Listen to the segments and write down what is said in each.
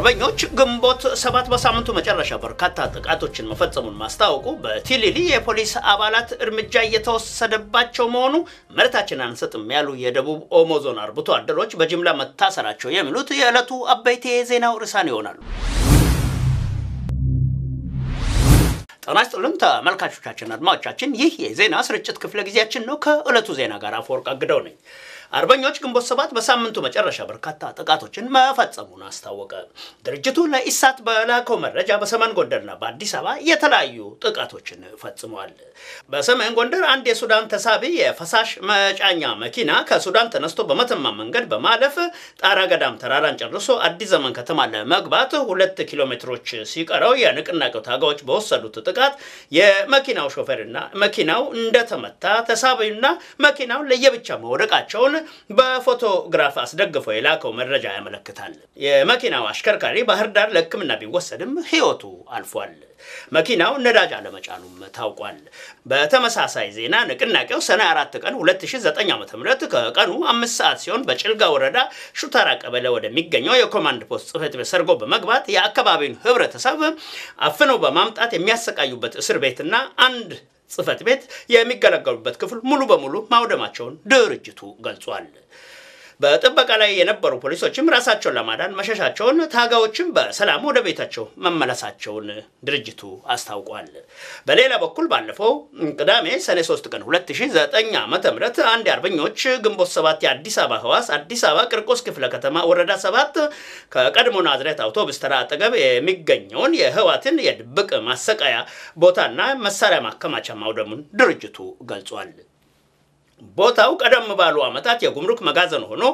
አርበኞች ግንቦት ሰባት በሳምንቱ መጨረሻ በርካታ ጥቃቶችን መፈጸሙን ማስታወቁ በቲሊሊ የፖሊስ አባላት እርምጃ እየተወሰደባቸው መሆኑ መሬታችን አንሰጥም ያሉ የደቡብ ኦሞ ዞን አርብቶ አደሮች በጅምላ መታሰራቸው የሚሉት የዕለቱ አበይት የዜናው ርዕሳን ይሆናሉ። ጤና ይስጥልን ተመልካቾቻችን፣ አድማጮቻችን ይህ የዜና ስርጭት ክፍለ ጊዜያችን ነው። ከዕለቱ ዜና ጋር አፈወርቅ አግደው ነኝ። አርበኞች ግንቦት ሰባት በሳምንቱ መጨረሻ በርካታ ጥቃቶችን መፈጸሙን አስታወቀ። ድርጅቱ ለኢሳት በላከው መረጃ በሰሜን ጎንደርና በአዲስ አበባ የተለያዩ ጥቃቶችን ፈጽሟል። በሰሜን ጎንደር አንድ የሱዳን ተሳቢ የፈሳሽ መጫኛ መኪና ከሱዳን ተነስቶ በመተማ መንገድ በማለፍ ጣራ ገዳም ተራራን ጨርሶ አዲስ ዘመን ከተማ ለመግባት ሁለት ኪሎ ሜትሮች ሲቀረው የንቅናቄው ታጋዎች በወሰዱት ጥቃት የመኪናው ሾፌርና መኪናው እንደተመታ ተሳቢና መኪናው ለየብቻ መውደቃቸውን በፎቶግራፍ አስደግፎ የላከው መረጃ ያመለክታል። የመኪናው አሽከርካሪ ባህር ዳር ለሕክምና ቢወሰድም ሕይወቱ አልፏል። መኪናው ነዳጅ አለመጫኑም ታውቋል። በተመሳሳይ ዜና ንቅናቄው ሰኔ 4 ቀን 2009 ም ከቀኑ አምስት ሰዓት ሲሆን በጭልጋ ወረዳ ሹተራ ቀበሌ ወደሚገኘው የኮማንድ ፖስት ጽሕፈት ቤት ሰርጎ በመግባት የአካባቢውን ህብረተሰብ አፍነው በማምጣት የሚያሰቃዩበት እስር ቤትና አንድ ጽህፈት ቤት የሚገለገሉበት ክፍል ሙሉ በሙሉ ማውደማቸውን ድርጅቱ ገልጿል። በጥበቃ ላይ የነበሩ ፖሊሶችም ራሳቸውን ለማዳን መሸሻቸውን፣ ታጋዎችም በሰላም ወደ ቤታቸው መመለሳቸውን ድርጅቱ አስታውቋል። በሌላ በኩል ባለፈው ቅዳሜ ሰኔ 3 ቀን 2009 ዓ ም አንድ የአርበኞች ግንቦት ሰባት የአዲስ አበባ ህዋስ አዲስ አበባ ቅርቆስ ክፍለ ከተማ ወረዳ ሰባት ከቀድሞ ናዝሬት አውቶብስ ተራ አጠገብ የሚገኘውን የህዋትን የድብቅ ማሰቃያ ቦታና መሳሪያ ማከማቻ ማውደሙን ድርጅቱ ገልጿል። ቦታው ቀደም ባሉ ዓመታት የጉምሩክ መጋዘን ሆኖ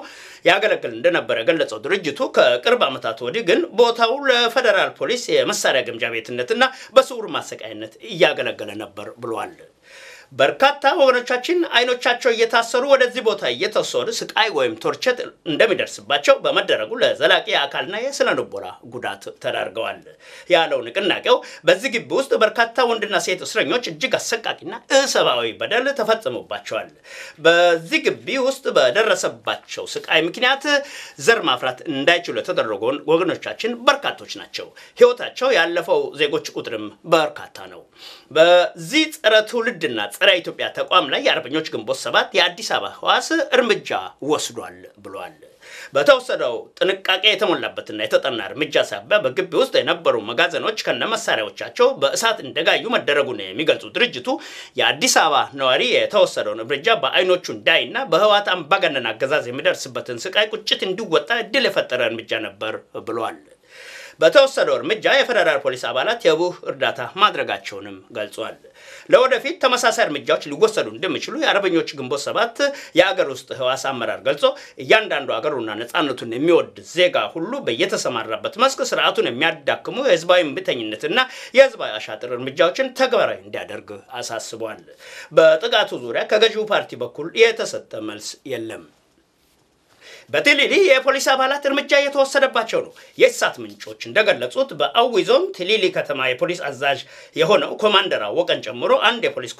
ያገለግል እንደነበረ ገለጸው ድርጅቱ ከቅርብ ዓመታት ወዲህ ግን ቦታው ለፌደራል ፖሊስ የመሳሪያ ግምጃ ቤትነትና በስውር ማሰቃይነት እያገለገለ ነበር ብሏል። በርካታ ወገኖቻችን አይኖቻቸው እየታሰሩ ወደዚህ ቦታ እየተወሰዱ ስቃይ ወይም ቶርቸት እንደሚደርስባቸው በመደረጉ ለዘላቂ የአካልና የስነ ልቦና ጉዳት ተዳርገዋል ያለው ንቅናቄው በዚህ ግቢ ውስጥ በርካታ ወንድና ሴት እስረኞች እጅግ አሰቃቂና እሰባዊ በደል ተፈጽሞባቸዋል። በዚህ ግቢ ውስጥ በደረሰባቸው ስቃይ ምክንያት ዘር ማፍራት እንዳይችሉ የተደረጉ ወገኖቻችን በርካቶች ናቸው። ሕይወታቸው ያለፈው ዜጎች ቁጥርም በርካታ ነው። በዚህ ጸረ ትውልድና ጸረ ኢትዮጵያ ተቋም ላይ የአርበኞች ግንቦት ሰባት የአዲስ አበባ ህዋስ እርምጃ ወስዷል ብሏል። በተወሰደው ጥንቃቄ የተሞላበትና የተጠና እርምጃ ሳቢያ በግቢ ውስጥ የነበሩ መጋዘኖች ከነ መሳሪያዎቻቸው በእሳት እንደጋዩ መደረጉን የሚገልጹ ድርጅቱ የአዲስ አበባ ነዋሪ የተወሰደውን እርምጃ በአይኖቹ እንዳይና በህወሓት አምባገነን አገዛዝ የሚደርስበትን ስቃይ ቁጭት እንዲወጣ እድል የፈጠረ እርምጃ ነበር ብሏል። በተወሰደው እርምጃ የፌደራል ፖሊስ አባላት የቡህ እርዳታ ማድረጋቸውንም ገልጿል። ለወደፊት ተመሳሳይ እርምጃዎች ሊወሰዱ እንደሚችሉ የአርበኞች ግንቦት ሰባት የአገር ውስጥ ህዋስ አመራር ገልጾ እያንዳንዱ አገሩና ነጻነቱን የሚወድ ዜጋ ሁሉ በየተሰማራበት መስክ ስርዓቱን የሚያዳክሙ የህዝባዊ እምቢተኝነትና የህዝባዊ አሻጥር እርምጃዎችን ተግባራዊ እንዲያደርግ አሳስቧል። በጥቃቱ ዙሪያ ከገዢው ፓርቲ በኩል የተሰጠ መልስ የለም። በትሊሊ የፖሊስ አባላት እርምጃ እየተወሰደባቸው ነው። የእሳት ምንጮች እንደገለጹት በአዊ ዞን ትሊሊ ከተማ የፖሊስ አዛዥ የሆነው ኮማንደር አወቀን ጨምሮ አንድ የፖሊስ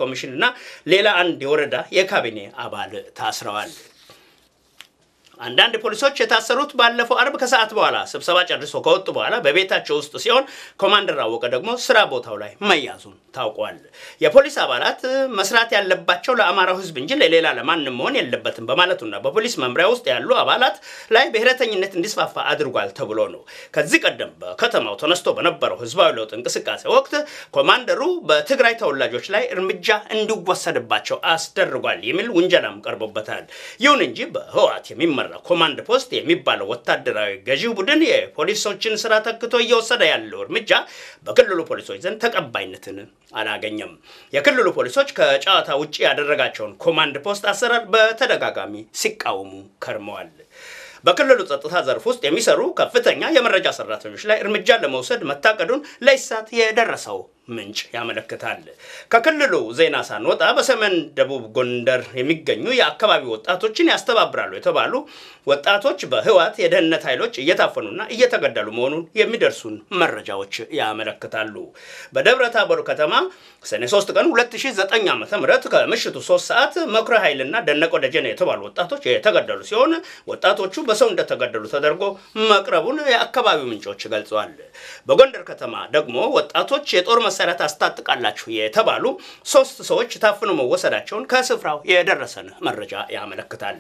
ና ሌላ አንድ የወረዳ የካቢኔ አባል ታስረዋል። አንዳንድ ፖሊሶች የታሰሩት ባለፈው አርብ ከሰዓት በኋላ ስብሰባ ጨርሶ ከወጡ በኋላ በቤታቸው ውስጥ ሲሆን ኮማንደር አወቀ ደግሞ ስራ ቦታው ላይ መያዙን ታውቋል። የፖሊስ አባላት መስራት ያለባቸው ለአማራው ሕዝብ እንጂ ለሌላ ለማንም መሆን የለበትም በማለቱና በፖሊስ መምሪያ ውስጥ ያሉ አባላት ላይ ብሔረተኝነት እንዲስፋፋ አድርጓል ተብሎ ነው። ከዚህ ቀደም በከተማው ተነስቶ በነበረው ህዝባዊ ለውጥ እንቅስቃሴ ወቅት ኮማንደሩ በትግራይ ተወላጆች ላይ እርምጃ እንዲወሰድባቸው አስደርጓል የሚል ውንጀላም ቀርቦበታል። ይሁን እንጂ በህወሓት የሚመራ የተሰማራ ኮማንድ ፖስት የሚባለው ወታደራዊ ገዢው ቡድን የፖሊሶችን ስራ ተክቶ እየወሰደ ያለው እርምጃ በክልሉ ፖሊሶች ዘንድ ተቀባይነትን አላገኘም። የክልሉ ፖሊሶች ከጨዋታ ውጭ ያደረጋቸውን ኮማንድ ፖስት አሰራር በተደጋጋሚ ሲቃወሙ ከርመዋል። በክልሉ ጸጥታ ዘርፍ ውስጥ የሚሰሩ ከፍተኛ የመረጃ ሰራተኞች ላይ እርምጃ ለመውሰድ መታቀዱን ለኢሳት የደረሰው ምንጭ ያመለክታል። ከክልሉ ዜና ሳንወጣ በሰሜን ደቡብ ጎንደር የሚገኙ የአካባቢ ወጣቶችን ያስተባብራሉ የተባሉ ወጣቶች በህወሓት የደህንነት ኃይሎች እየታፈኑና እየተገደሉ መሆኑን የሚደርሱን መረጃዎች ያመለክታሉ። በደብረ ታቦር ከተማ ሰኔ 3 ቀን 2009 ዓ.ም ከምሽቱ 3 ሰዓት መኩሪያ ኃይልና ደነቆ ደጀኔ የተባሉ ወጣቶች የተገደሉ ሲሆን ወጣቶቹ በሰው እንደተገደሉ ተደርጎ መቅረቡን የአካባቢው ምንጮች ገልጸዋል። በጎንደር ከተማ ደግሞ ወጣቶች የጦር መሳሪያ ታስታጥቃላችሁ የተባሉ ሶስት ሰዎች ታፍኖ መወሰዳቸውን ከስፍራው የደረሰን መረጃ ያመለክታል።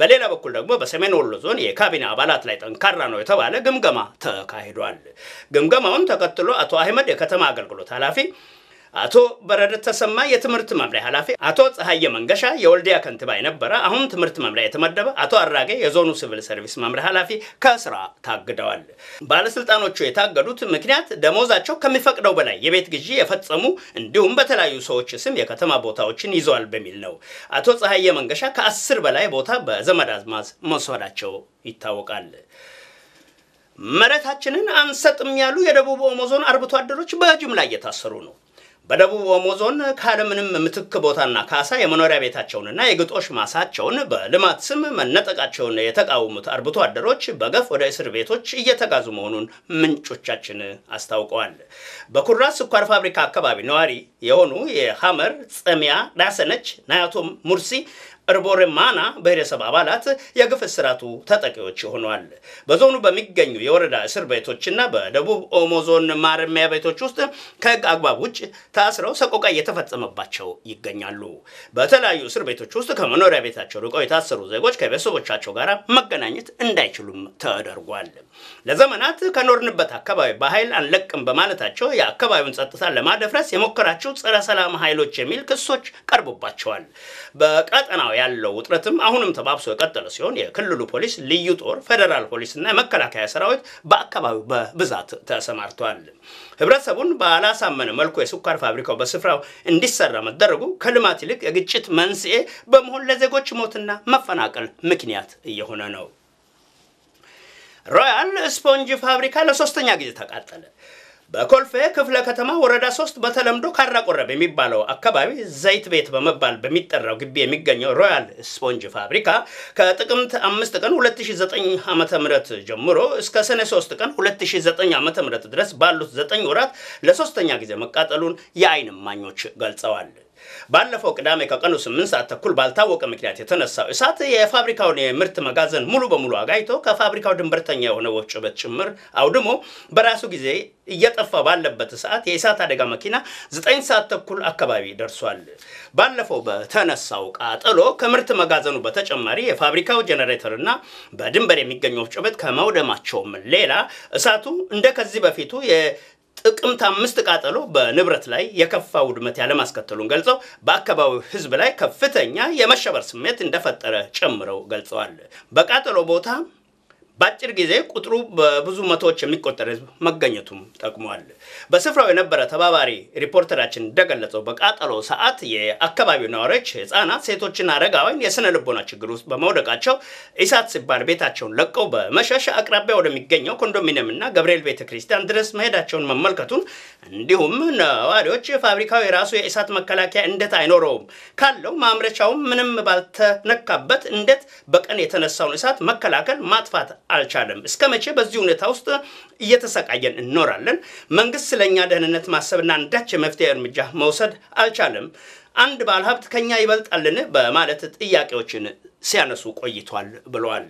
በሌላ በኩል ደግሞ በሰሜን ወሎ ዞን የካቢኔ አባላት ላይ ጠንካራ ነው የተባለ ግምገማ ተካሂዷል። ግምገማውን ተከትሎ አቶ አህመድ የከተማ አገልግሎት ኃላፊ አቶ በረደ ተሰማ የትምህርት መምሪያ ኃላፊ፣ አቶ ፀሐየ መንገሻ የወልዲያ ከንቲባ የነበረ አሁን ትምህርት መምሪያ የተመደበ አቶ አራጌ የዞኑ ሲቪል ሰርቪስ መምሪያ ኃላፊ ከስራ ታግደዋል። ባለስልጣኖቹ የታገዱት ምክንያት ደሞዛቸው ከሚፈቅደው በላይ የቤት ግዢ የፈጸሙ እንዲሁም በተለያዩ ሰዎች ስም የከተማ ቦታዎችን ይዘዋል በሚል ነው። አቶ ፀሐየ መንገሻ ከአስር በላይ ቦታ በዘመድ አዝማዝ መውሰዳቸው ይታወቃል። መሬታችንን አንሰጥም ያሉ የደቡብ ኦሞ ዞን አርብቶ አደሮች በጅምላ እየታሰሩ ነው። በደቡብ ኦሞ ዞን ካለምንም ምትክ ቦታና ካሳ የመኖሪያ ቤታቸውንና የግጦሽ ማሳቸውን በልማት ስም መነጠቃቸውን የተቃወሙት አርብቶ አደሮች በገፍ ወደ እስር ቤቶች እየተጋዙ መሆኑን ምንጮቻችን አስታውቀዋል። በኩራ ስኳር ፋብሪካ አካባቢ ነዋሪ የሆኑ የሐመር፣ ጸሚያ፣ ዳሰነች፣ ናያቶም፣ ሙርሲ ማና ብሔረሰብ አባላት የግፍ እስራቱ ተጠቂዎች ሆኗል። በዞኑ በሚገኙ የወረዳ እስር ቤቶችና በደቡብ ኦሞ ዞን ማረሚያ ቤቶች ውስጥ ከህግ አግባብ ውጭ ታስረው ሰቆቃ እየተፈጸመባቸው ይገኛሉ። በተለያዩ እስር ቤቶች ውስጥ ከመኖሪያ ቤታቸው ርቀው የታሰሩ ዜጎች ከቤተሰቦቻቸው ጋር መገናኘት እንዳይችሉም ተደርጓል። ለዘመናት ከኖርንበት አካባቢ በኃይል አንለቅም በማለታቸው የአካባቢውን ጸጥታ ለማደፍረስ የሞከራቸው ጸረ ሰላም ኃይሎች የሚል ክሶች ቀርቦባቸዋል። በቀጠናው ያለው ውጥረትም አሁንም ተባብሶ የቀጠለ ሲሆን የክልሉ ፖሊስ፣ ልዩ ጦር፣ ፌዴራል ፖሊስና የመከላከያ ሰራዊት በአካባቢው በብዛት ተሰማርተዋል። ህብረተሰቡን ባላሳመነ መልኩ የስኳር ፋብሪካው በስፍራው እንዲሰራ መደረጉ ከልማት ይልቅ የግጭት መንስኤ በመሆን ለዜጎች ሞትና መፈናቀል ምክንያት እየሆነ ነው። ሮያል ስፖንጅ ፋብሪካ ለሶስተኛ ጊዜ ተቃጠለ። በኮልፌ ክፍለ ከተማ ወረዳ ሶስት በተለምዶ ካራ ቆረብ የሚባለው አካባቢ ዘይት ቤት በመባል በሚጠራው ግቢ የሚገኘው ሮያል ስፖንጅ ፋብሪካ ከጥቅምት አምስት ቀን 2009 ዓ ም ጀምሮ እስከ ሰኔ 3 ቀን 2009 ዓ ም ድረስ ባሉት ዘጠኝ ወራት ለሶስተኛ ጊዜ መቃጠሉን የአይን እማኞች ገልጸዋል። ባለፈው ቅዳሜ ከቀኑ 8 ሰዓት ተኩል ባልታወቀ ምክንያት የተነሳው እሳት የፋብሪካውን የምርት መጋዘን ሙሉ በሙሉ አጋይቶ ከፋብሪካው ድንበርተኛ የሆነ ወጭ ቤት ጭምር አውድሞ በራሱ ጊዜ እየጠፋ ባለበት ሰዓት የእሳት አደጋ መኪና 9 ሰዓት ተኩል አካባቢ ደርሷል። ባለፈው በተነሳው ቃጠሎ ከምርት መጋዘኑ በተጨማሪ የፋብሪካው እና በድንበር የሚገኘው ወፍጮ ቤት ከመውደማቸውም ሌላ እሳቱ እንደ ከዚህ በፊቱ ጥቅምት አምስት ቃጠሎ በንብረት ላይ የከፋ ውድመት ያለማስከተሉን ገልጸው በአካባቢው ሕዝብ ላይ ከፍተኛ የመሸበር ስሜት እንደፈጠረ ጨምረው ገልጸዋል። በቃጠሎ ቦታ በአጭር ጊዜ ቁጥሩ በብዙ መቶዎች የሚቆጠር ህዝብ መገኘቱም ጠቅሟል። በስፍራው የነበረ ተባባሪ ሪፖርተራችን እንደገለጸው በቃጠሎ ሰዓት የአካባቢው ነዋሪዎች ህፃናት፣ ሴቶችና አረጋውያን የስነ ልቦና ችግር ውስጥ በመውደቃቸው ኢሳት ሲባል ቤታቸውን ለቀው በመሸሽ አቅራቢያ ወደሚገኘው ኮንዶሚኒየምና ገብርኤል ቤተ ክርስቲያን ድረስ መሄዳቸውን መመልከቱን እንዲሁም ነዋሪዎች ፋብሪካው የራሱ የእሳት መከላከያ እንዴት አይኖረውም ካለው ማምረቻውም ምንም ባልተነካበት እንዴት በቀን የተነሳውን እሳት መከላከል ማጥፋት አልቻለም። እስከ መቼ በዚህ ሁኔታ ውስጥ እየተሰቃየን እንኖራለን? መንግስት ስለኛ ደህንነት ማሰብና አንዳች የመፍትሄ እርምጃ መውሰድ አልቻለም። አንድ ባለሀብት ከኛ ይበልጣልን በማለት ጥያቄዎችን ሲያነሱ ቆይቷል ብለዋል።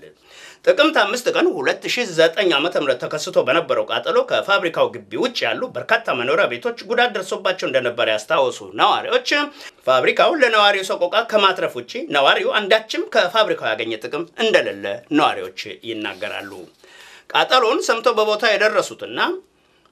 ጥቅምት አምስት ቀን 2009 .ም ተከስቶ በነበረው ቃጠሎ ከፋብሪካው ግቢ ውጭ ያሉ በርካታ መኖሪያ ቤቶች ጉዳት ደርሶባቸው እንደነበር ያስታወሱ ነዋሪዎች ፋብሪካው ለነዋሪው ሰቆቃ ከማትረፍ ውጭ ነዋሪው አንዳችም ከፋብሪካው ያገኘ ጥቅም እንደሌለ ነዋሪዎች ይናገራሉ። ቃጠሎውን ሰምተው በቦታ የደረሱትና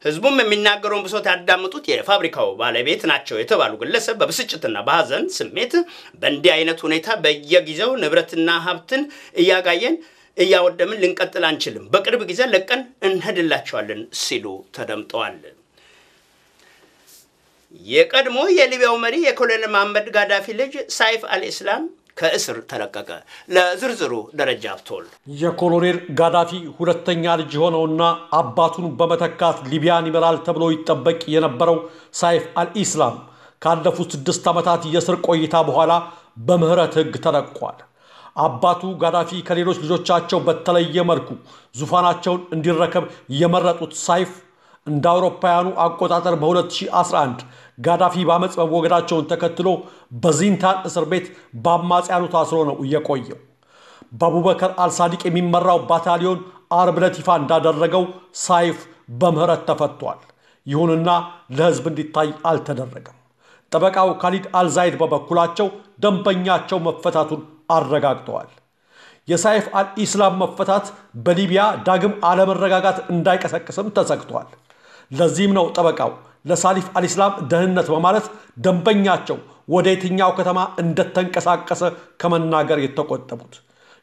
ህዝቡም የሚናገረውን ብሶት ያዳምጡት የፋብሪካው ባለቤት ናቸው የተባሉ ግለሰብ በብስጭትና በሀዘን ስሜት በእንዲህ አይነት ሁኔታ በየጊዜው ንብረትና ሀብትን እያጋየን እያወደምን ልንቀጥል አንችልም፣ በቅርብ ጊዜ ለቀን እንሄድላቸዋለን ሲሉ ተደምጠዋል። የቀድሞ የሊቢያው መሪ የኮሎኔል መሐመድ ጋዳፊ ልጅ ሳይፍ አልኢስላም ከእስር ተለቀቀ። ለዝርዝሩ ደረጃ አብቶል። የኮሎኔል ጋዳፊ ሁለተኛ ልጅ የሆነውና አባቱን በመተካት ሊቢያን ይመራል ተብሎ ይጠበቅ የነበረው ሳይፍ አልኢስላም ካለፉት ስድስት ዓመታት የእስር ቆይታ በኋላ በምህረት ሕግ ተለቋል። አባቱ ጋዳፊ ከሌሎች ልጆቻቸው በተለየ መልኩ ዙፋናቸውን እንዲረከብ የመረጡት ሳይፍ እንደ አውሮፓውያኑ አቆጣጠር በ2011 ጋዳፊ በአመፅ መወገዳቸውን ተከትሎ በዚንታን እስር ቤት በአማጽያኑ ታስሮ ነው እየቆየው። በአቡበከር አልሳዲቅ የሚመራው ባታሊዮን አርብ ዕለት ይፋ እንዳደረገው ሳይፍ በምህረት ተፈቷል። ይሁንና ለህዝብ እንዲታይ አልተደረገም። ጠበቃው ካሊድ አልዛይድ በበኩላቸው ደንበኛቸው መፈታቱን አረጋግጠዋል። የሳይፍ አልኢስላም መፈታት በሊቢያ ዳግም አለመረጋጋት እንዳይቀሰቅስም ተሰግቷል። ለዚህም ነው ጠበቃው ለሳሊፍ አልኢስላም ደህንነት በማለት ደንበኛቸው ወደ የትኛው ከተማ እንደተንቀሳቀሰ ከመናገር የተቆጠቡት።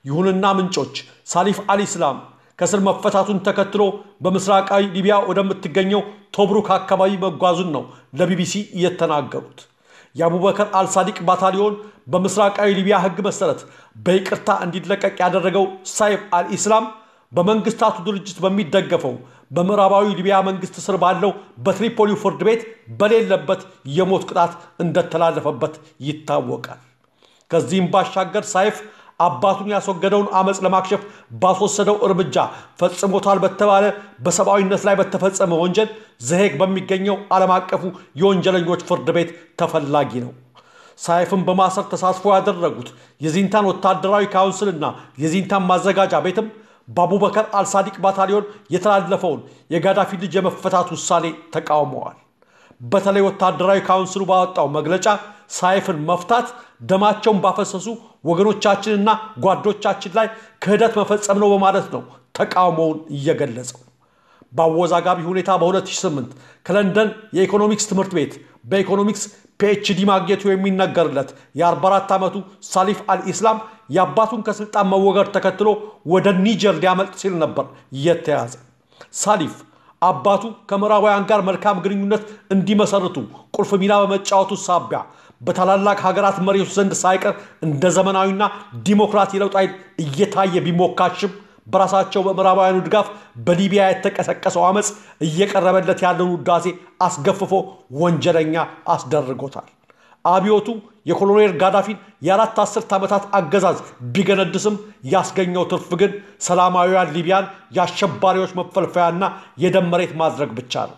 ይሁንና ምንጮች ሳሊፍ አልኢስላም ከስር መፈታቱን ተከትሎ በምስራቃዊ ሊቢያ ወደምትገኘው ቶብሩክ አካባቢ መጓዙን ነው ለቢቢሲ የተናገሩት። የአቡበከር አልሳዲቅ ባታሊዮን በምስራቃዊ ሊቢያ ህግ መሰረት በይቅርታ እንዲለቀቅ ያደረገው ሳይፍ አልኢስላም በመንግስታቱ ድርጅት በሚደገፈው በምዕራባዊ ሊቢያ መንግስት ስር ባለው በትሪፖሊ ፍርድ ቤት በሌለበት የሞት ቅጣት እንደተላለፈበት ይታወቃል። ከዚህም ባሻገር ሳይፍ አባቱን ያስወገደውን አመፅ ለማክሸፍ ባስወሰደው እርምጃ ፈጽሞታል በተባለ በሰብአዊነት ላይ በተፈጸመ ወንጀል ዘሄግ በሚገኘው ዓለም አቀፉ የወንጀለኞች ፍርድ ቤት ተፈላጊ ነው። ሳይፍን በማሰር ተሳትፎ ያደረጉት የዚንታን ወታደራዊ ካውንስልና የዚንታን ማዘጋጃ ቤትም በአቡበከር አልሳዲቅ ባታሊዮን የተላለፈውን የጋዳፊ ልጅ የመፈታት ውሳኔ ተቃውመዋል። በተለይ ወታደራዊ ካውንስሉ ባወጣው መግለጫ ሳይፍን መፍታት ደማቸውን ባፈሰሱ ወገኖቻችንና ጓዶቻችን ላይ ክህደት መፈጸም ነው በማለት ነው ተቃውሞውን እየገለጸው። በአወዛጋቢ ሁኔታ በ2008 ከለንደን የኢኮኖሚክስ ትምህርት ቤት በኢኮኖሚክስ ፒኤችዲ ማግኘቱ የሚነገርለት የ44 ዓመቱ ሳሊፍ አልኢስላም የአባቱን ከስልጣን መወገድ ተከትሎ ወደ ኒጀር ሊያመልጥ ሲል ነበር የተያዘ። ሳሊፍ አባቱ ከምዕራባውያን ጋር መልካም ግንኙነት እንዲመሰርቱ ቁልፍ ሚና በመጫወቱ ሳቢያ በታላላቅ ሀገራት መሪዎች ዘንድ ሳይቀር እንደ ዘመናዊና ዲሞክራሲ ለውጥ እየታየ ቢሞካሽም በራሳቸው በምዕራባውያኑ ድጋፍ በሊቢያ የተቀሰቀሰው አመፅ እየቀረበለት ያለውን ውዳሴ አስገፍፎ ወንጀለኛ አስደርጎታል። አብዮቱ የኮሎኔል ጋዳፊን የአራት አስርት ዓመታት አገዛዝ ቢገነድስም ያስገኘው ትርፍ ግን ሰላማዊያን ሊቢያን የአሸባሪዎች መፈልፈያና የደም መሬት ማድረግ ብቻ ነው።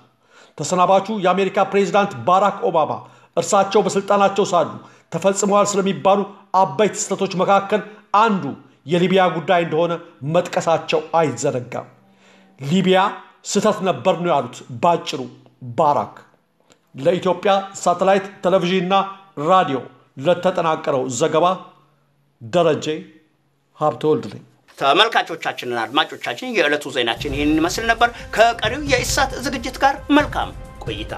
ተሰናባቹ የአሜሪካ ፕሬዚዳንት ባራክ ኦባማ እርሳቸው በሥልጣናቸው ሳሉ ተፈጽመዋል ስለሚባሉ አበይት ስህተቶች መካከል አንዱ የሊቢያ ጉዳይ እንደሆነ መጥቀሳቸው አይዘነጋም። ሊቢያ ስህተት ነበር ነው ያሉት ባጭሩ ባራክ። ለኢትዮጵያ ሳተላይት ቴሌቪዥንና ራዲዮ ለተጠናቀረው ዘገባ ደረጀ ሀብተወልድ ነኝ። ተመልካቾቻችንና አድማጮቻችን የዕለቱ ዜናችን ይህን ይመስል ነበር። ከቀሪው የኢሳት ዝግጅት ጋር መልካም ቆይታ